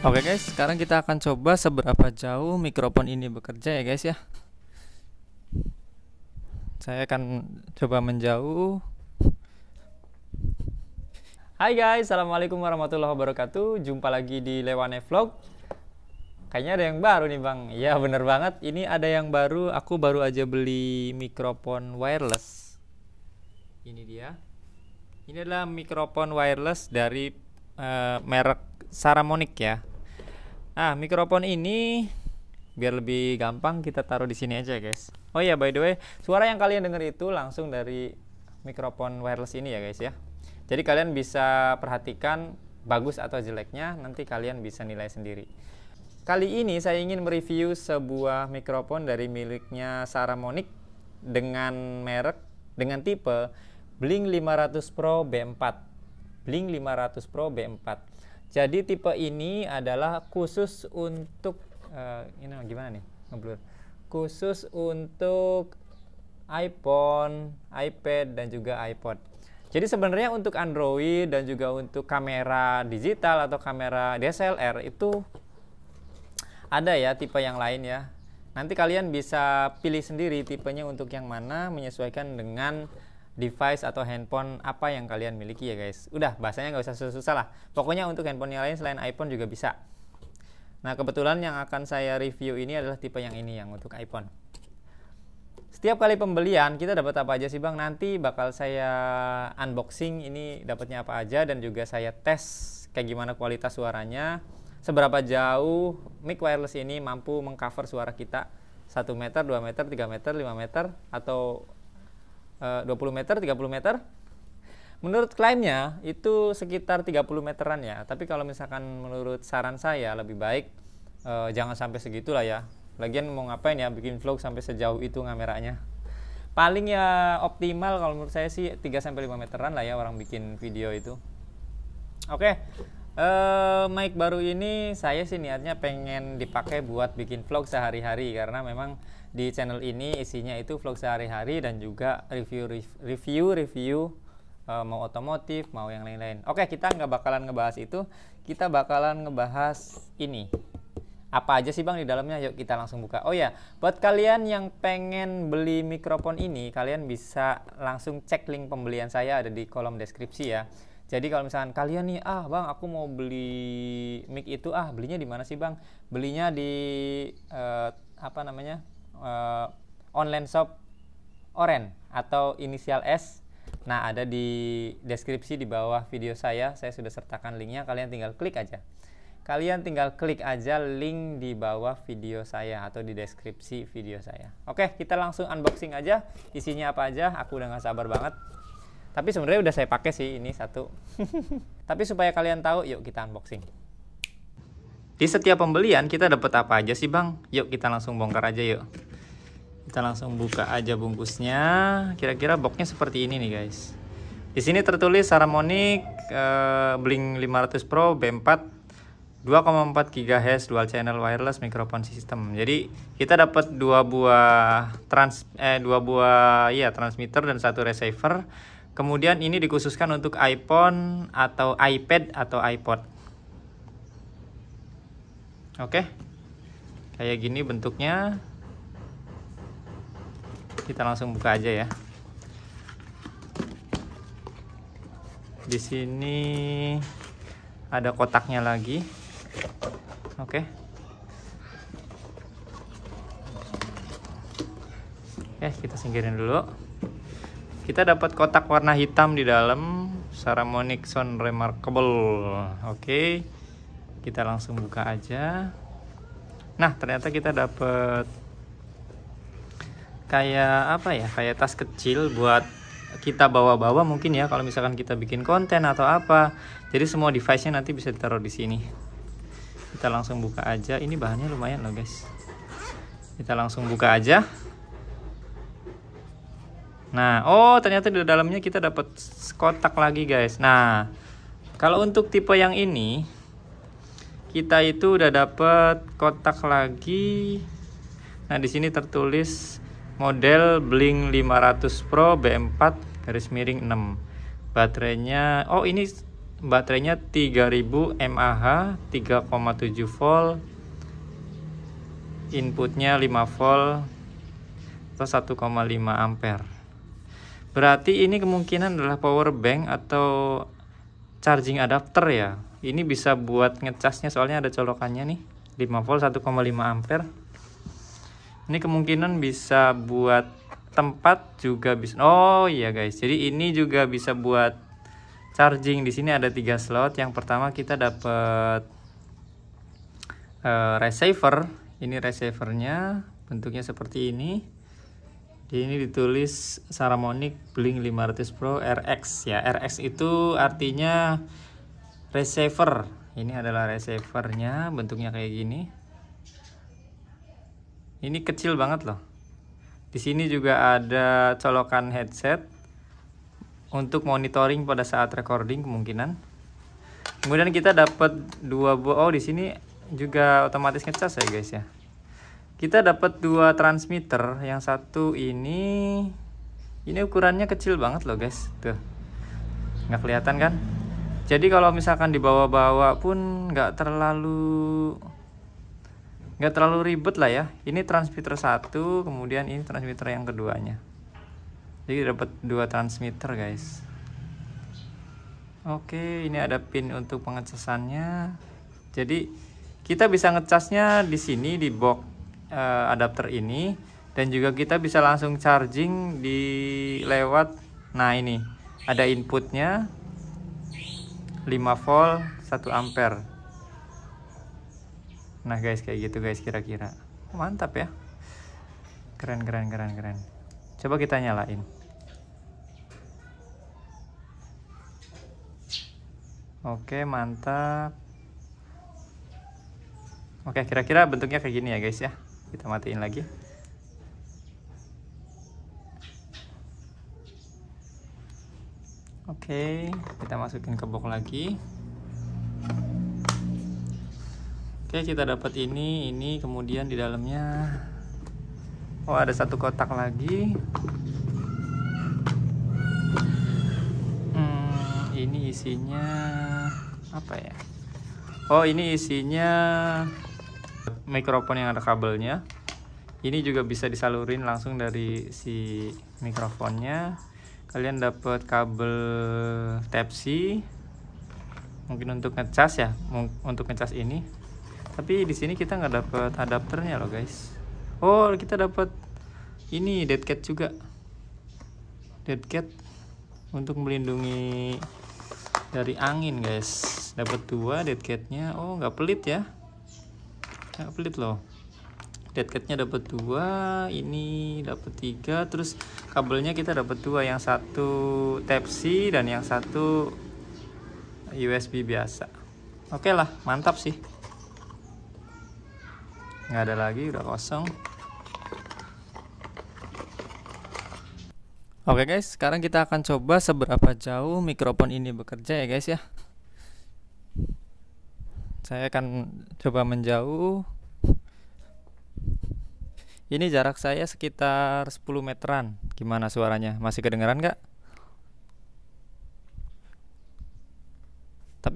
Oke okay guys, sekarang kita akan coba seberapa jauh mikrofon ini bekerja ya guys ya. Saya akan coba menjauh. Hai guys, assalamualaikum warahmatullahi wabarakatuh. Jumpa lagi di Lewane Vlog. Kayaknya ada yang baru nih bang. Ya bener banget. Ini ada yang baru. Aku baru aja beli mikrofon wireless. Ini dia. Ini adalah mikrofon wireless dari uh, merek Saramonic ya Nah mikrofon ini biar lebih gampang kita taruh di sini aja, guys. Oh iya, by the way, suara yang kalian dengar itu langsung dari mikrofon wireless ini ya, guys ya. Jadi kalian bisa perhatikan bagus atau jeleknya, nanti kalian bisa nilai sendiri. Kali ini saya ingin mereview sebuah mikrofon dari miliknya Saramonic dengan merek dengan tipe Blink 500 Pro B4. Blink 500 Pro B4. Jadi tipe ini adalah khusus untuk uh, ini gimana nih ngeblur. Khusus untuk iPhone, iPad dan juga iPod. Jadi sebenarnya untuk Android dan juga untuk kamera digital atau kamera DSLR itu ada ya tipe yang lain ya. Nanti kalian bisa pilih sendiri tipenya untuk yang mana menyesuaikan dengan device atau handphone apa yang kalian miliki ya guys. Udah, bahasanya nggak usah susah-susah lah. Pokoknya untuk handphone yang lain selain iPhone juga bisa. Nah, kebetulan yang akan saya review ini adalah tipe yang ini, yang untuk iPhone. Setiap kali pembelian, kita dapat apa aja sih Bang? Nanti bakal saya unboxing ini dapatnya apa aja dan juga saya tes kayak gimana kualitas suaranya. Seberapa jauh mic wireless ini mampu mengcover suara kita 1 meter, 2 meter, 3 meter, 5 meter, atau 20 eh, meter, 30 meter. Menurut klaimnya itu sekitar 30 meteran ya. Tapi kalau misalkan menurut saran saya lebih baik uh, jangan sampai segitulah ya. Lagian mau ngapain ya bikin vlog sampai sejauh itu kameranya. Paling ya optimal kalau menurut saya sih 3 sampai 5 meteran lah ya orang bikin video itu. Oke. Okay. Uh, eh, mic baru ini saya sih niatnya pengen dipakai buat bikin vlog sehari-hari karena memang di channel ini isinya itu vlog sehari-hari dan juga review-review review eh, mau otomotif mau yang lain-lain. Oke kita nggak bakalan ngebahas itu, kita bakalan ngebahas ini. Apa aja sih bang di dalamnya? Yuk kita langsung buka. Oh ya, buat kalian yang pengen beli mikrofon ini, kalian bisa langsung cek link pembelian saya ada di kolom deskripsi ya. Jadi kalau misalkan kalian nih, ah bang, aku mau beli mic itu, ah belinya di mana sih bang? Belinya di uh, apa namanya? uh, online shop Oren atau inisial S. Nah, ada di deskripsi di bawah video saya, saya sudah sertakan linknya, kalian tinggal klik aja. Kalian tinggal klik aja link di bawah video saya atau di deskripsi video saya. Oke, kita langsung unboxing aja. Isinya apa aja? Aku udah gak sabar banget. Tapi sebenarnya udah saya pakai sih ini satu. Tapi supaya kalian tahu, yuk kita unboxing. Di setiap pembelian kita dapat apa aja sih, Bang? Yuk kita langsung bongkar aja yuk kita langsung buka aja bungkusnya kira-kira boxnya seperti ini nih guys di sini tertulis Saramonic uh, eh, Blink 500 Pro B4 2,4 GHz dual channel wireless microphone system. Jadi kita dapat dua buah trans eh dua buah ya transmitter dan satu receiver. Kemudian ini dikhususkan untuk iPhone atau iPad atau iPod. Oke. Kayak gini bentuknya kita langsung buka aja ya di sini ada kotaknya lagi oke okay. ya kita singkirin dulu kita dapat kotak warna hitam di dalam Saramonic Sound Remarkable oke kita langsung buka aja nah ternyata kita dapat kayak apa ya kayak tas kecil buat kita bawa-bawa mungkin ya kalau misalkan kita bikin konten atau apa jadi semua device-nya nanti bisa ditaruh di sini kita langsung buka aja ini bahannya lumayan loh guys kita langsung buka aja nah oh ternyata di dalamnya kita dapat kotak lagi guys nah kalau untuk tipe yang ini kita itu udah dapat kotak lagi nah di sini tertulis model Blink 500 Pro B4 garis miring 6 baterainya oh ini baterainya 3000 mAh 3,7 volt inputnya 5 volt atau 1,5 ampere berarti ini kemungkinan adalah power bank atau charging adapter ya ini bisa buat ngecasnya soalnya ada colokannya nih 5 volt 1,5 ampere ini kemungkinan bisa buat tempat juga bisa oh iya guys jadi ini juga bisa buat charging di sini ada tiga slot yang pertama kita dapat uh, receiver ini receivernya bentuknya seperti ini di ini ditulis Saramonic Blink 500 Pro RX ya RX itu artinya receiver ini adalah receivernya bentuknya kayak gini ini kecil banget loh. Di sini juga ada colokan headset untuk monitoring pada saat recording kemungkinan. Kemudian kita dapat dua buah oh di sini juga otomatis ngecas ya guys ya. Kita dapat dua transmitter, yang satu ini ini ukurannya kecil banget loh guys. Tuh. Nggak kelihatan kan? Jadi kalau misalkan dibawa-bawa pun nggak terlalu nggak terlalu ribet lah ya ini transmitter satu kemudian ini transmitter yang keduanya jadi dapat dua transmitter guys oke ini ada pin untuk pengecasannya jadi kita bisa ngecasnya di sini di box uh, adapter ini dan juga kita bisa langsung charging di lewat nah ini ada inputnya 5 volt 1 ampere nah guys kayak gitu guys kira-kira mantap ya keren keren keren keren coba kita nyalain Oke, mantap. Oke, kira-kira bentuknya kayak gini ya, guys ya. Kita matiin lagi. Oke, kita masukin ke box lagi. Oke kita dapat ini ini kemudian di dalamnya oh ada satu kotak lagi hmm, ini isinya apa ya Oh ini isinya mikrofon yang ada kabelnya ini juga bisa disalurin langsung dari si mikrofonnya kalian dapat kabel type C mungkin untuk ngecas ya untuk ngecas ini tapi di sini kita nggak dapat adapternya loh guys oh kita dapat ini dead cat juga dead cat untuk melindungi dari angin guys dapat dua dead catnya oh nggak pelit ya nggak pelit loh dead catnya dapat dua ini dapat tiga terus kabelnya kita dapat dua yang satu type C dan yang satu USB biasa oke okay lah mantap sih nggak ada lagi udah kosong Oke guys, sekarang kita akan coba seberapa jauh mikrofon ini bekerja ya guys ya. Saya akan coba menjauh. Ini jarak saya sekitar 10 meteran. Gimana suaranya? Masih kedengeran nggak?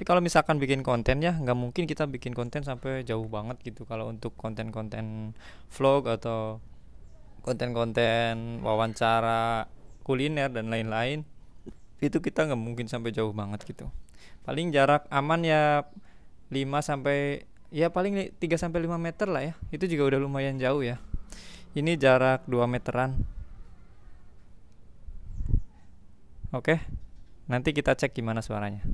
tapi kalau misalkan bikin konten ya nggak mungkin kita bikin konten sampai jauh banget gitu kalau untuk konten-konten vlog atau konten-konten wawancara kuliner dan lain-lain itu kita nggak mungkin sampai jauh banget gitu paling jarak aman ya 5 sampai ya paling 3 sampai 5 meter lah ya itu juga udah lumayan jauh ya ini jarak 2 meteran oke nanti kita cek gimana suaranya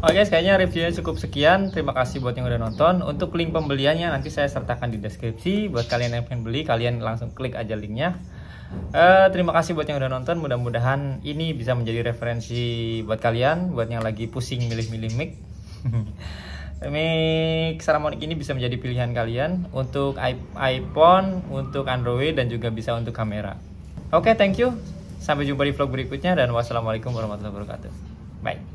Oke guys, kayaknya reviewnya cukup sekian. Terima kasih buat yang udah nonton. Untuk link pembeliannya nanti saya sertakan di deskripsi. Buat kalian yang pengen beli, kalian langsung klik aja linknya. Uh, terima kasih buat yang udah nonton. Mudah-mudahan ini bisa menjadi referensi buat kalian, buat yang lagi pusing milih-milih mic. mic Saramonic ini bisa menjadi pilihan kalian untuk iPhone, untuk Android, dan juga bisa untuk kamera. Oke, okay, thank you. Sampai jumpa di vlog berikutnya dan wassalamualaikum warahmatullahi wabarakatuh. Bye.